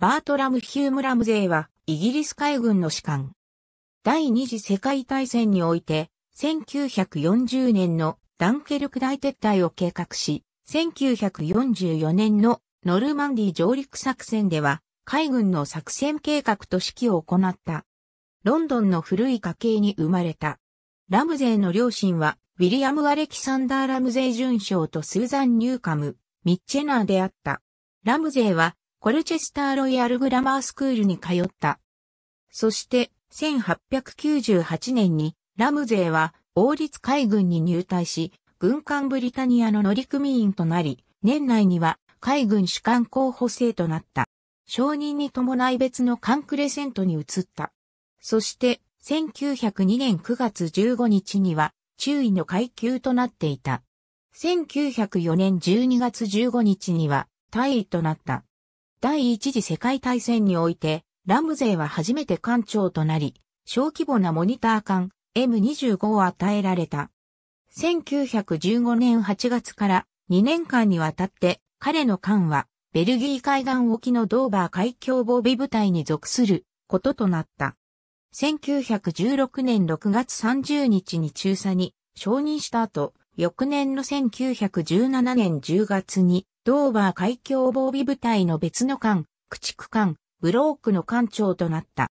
バートラム・ヒューム・ラムゼイは、イギリス海軍の士官。第二次世界大戦において、1940年のダンケルク大撤退を計画し、1944年のノルマンディ上陸作戦では、海軍の作戦計画と指揮を行った。ロンドンの古い家系に生まれた。ラムゼイの両親は、ウィリアム・アレキサンダー・ラムゼイ准将とスーザン・ニューカム、ミッチェナーであった。ラムゼイはコルチェスターロイヤルグラマースクールに通った。そして、1898年にラムゼーは王立海軍に入隊し、軍艦ブリタニアの乗組員となり、年内には海軍主管候補生となった。承認に伴い別のカンクレセントに移った。そして、1902年9月15日には、中尉の階級となっていた。1904年12月15日には、大尉となった。第一次世界大戦において、ラムゼイは初めて艦長となり、小規模なモニター艦 M25 を与えられた。1915年8月から2年間にわたって彼の艦はベルギー海岸沖のドーバー海峡防備部隊に属することとなった。1916年6月30日に中佐に承認した後、翌年の1917年10月にドーバー海峡防備部隊の別の艦、駆逐艦、ブロークの艦長となった。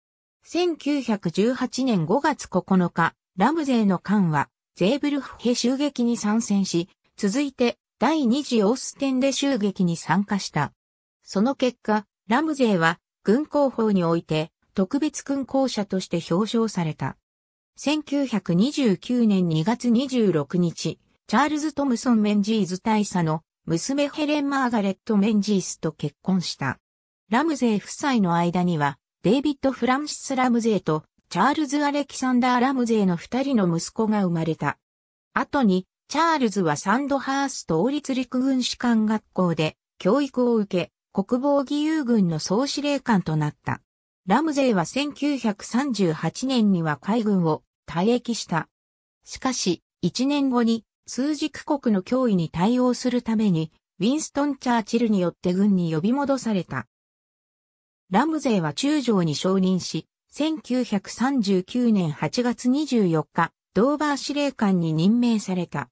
1918年5月9日、ラムゼーの艦は、ゼーブルフヘ襲撃に参戦し、続いて第2次オーステンレ襲撃に参加した。その結果、ラムゼーは軍工法において特別軍功者として表彰された。1929年2月26日、チャールズ・トムソン・メンジーズ大佐の娘ヘレン・マーガレット・メンジースと結婚した。ラムゼー夫妻の間には、デイビッド・フランシス・ラムゼーと、チャールズ・アレキサンダー・ラムゼーの二人の息子が生まれた。後に、チャールズはサンドハースト王立陸軍士官学校で教育を受け、国防義勇軍の総司令官となった。ラムゼーは1938年には海軍を退役した。しかし、1年後に数軸国の脅威に対応するために、ウィンストン・チャーチルによって軍に呼び戻された。ラムゼーは中将に承認し、1939年8月24日、ドーバー司令官に任命された。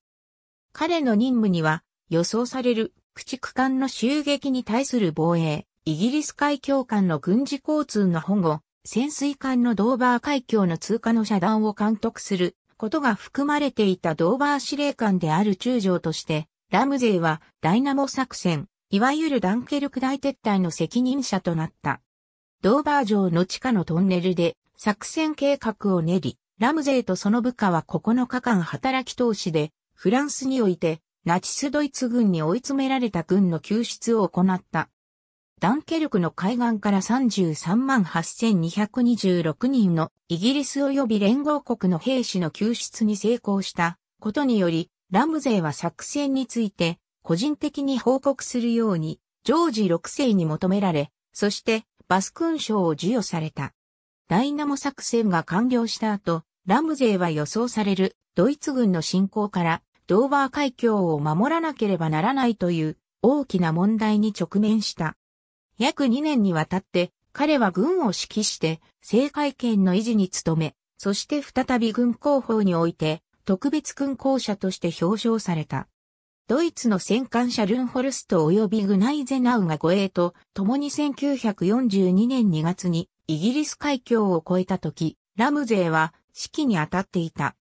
彼の任務には、予想される駆逐艦の襲撃に対する防衛、イギリス海峡艦の軍事交通の保護、潜水艦のドーバー海峡の通過の遮断を監督することが含まれていたドーバー司令官である中将として、ラムゼイはダイナモ作戦、いわゆるダンケルク大撤退の責任者となった。ドーバー城の地下のトンネルで作戦計画を練り、ラムゼイとその部下は9日間働き通しで、フランスにおいてナチスドイツ軍に追い詰められた軍の救出を行った。ダンケルクの海岸から33万8226人のイギリス及び連合国の兵士の救出に成功したことにより、ラムゼーは作戦について個人的に報告するようにジョージ6世に求められ、そしてバス勲章を授与された。ダイナモ作戦が完了した後、ラムゼーは予想されるドイツ軍の侵攻からドーバー海峡を守らなければならないという大きな問題に直面した。約2年にわたって彼は軍を指揮して政界権の維持に努め、そして再び軍広報において特別軍公社として表彰された。ドイツの戦艦車ルンホルスト及びグナイゼナウが護衛と共に1942年2月にイギリス海峡を越えた時、ラムゼーは指揮に当たっていた。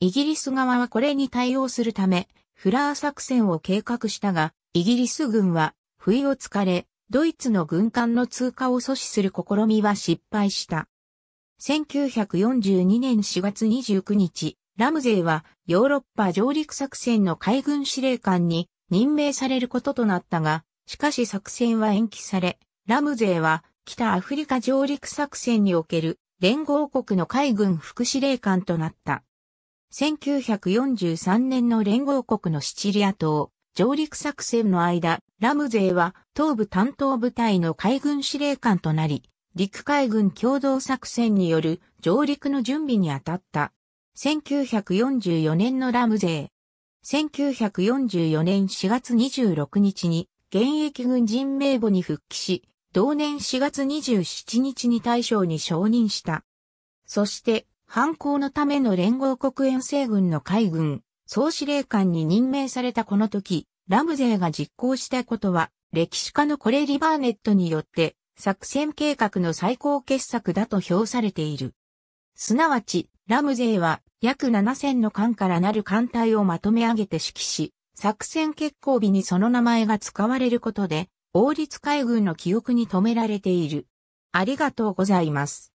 イギリス側はこれに対応するため、フラー作戦を計画したが、イギリス軍は不意をつかれ、ドイツの軍艦の通過を阻止する試みは失敗した。1942年4月29日、ラムゼイはヨーロッパ上陸作戦の海軍司令官に任命されることとなったが、しかし作戦は延期され、ラムゼイは北アフリカ上陸作戦における連合国の海軍副司令官となった。1943年の連合国のシチリア島、上陸作戦の間、ラムゼーは東部担当部隊の海軍司令官となり、陸海軍共同作戦による上陸の準備に当たった。1944年のラムゼー。1944年4月26日に現役軍人名簿に復帰し、同年4月27日に大将に承認した。そして、反抗のための連合国遠征軍の海軍、総司令官に任命されたこの時、ラムゼーが実行したことは、歴史家のコレリ・バーネットによって、作戦計画の最高傑作だと評されている。すなわち、ラムゼーは約7000の艦からなる艦隊をまとめ上げて指揮し、作戦決行日にその名前が使われることで、王立海軍の記憶に留められている。ありがとうございます。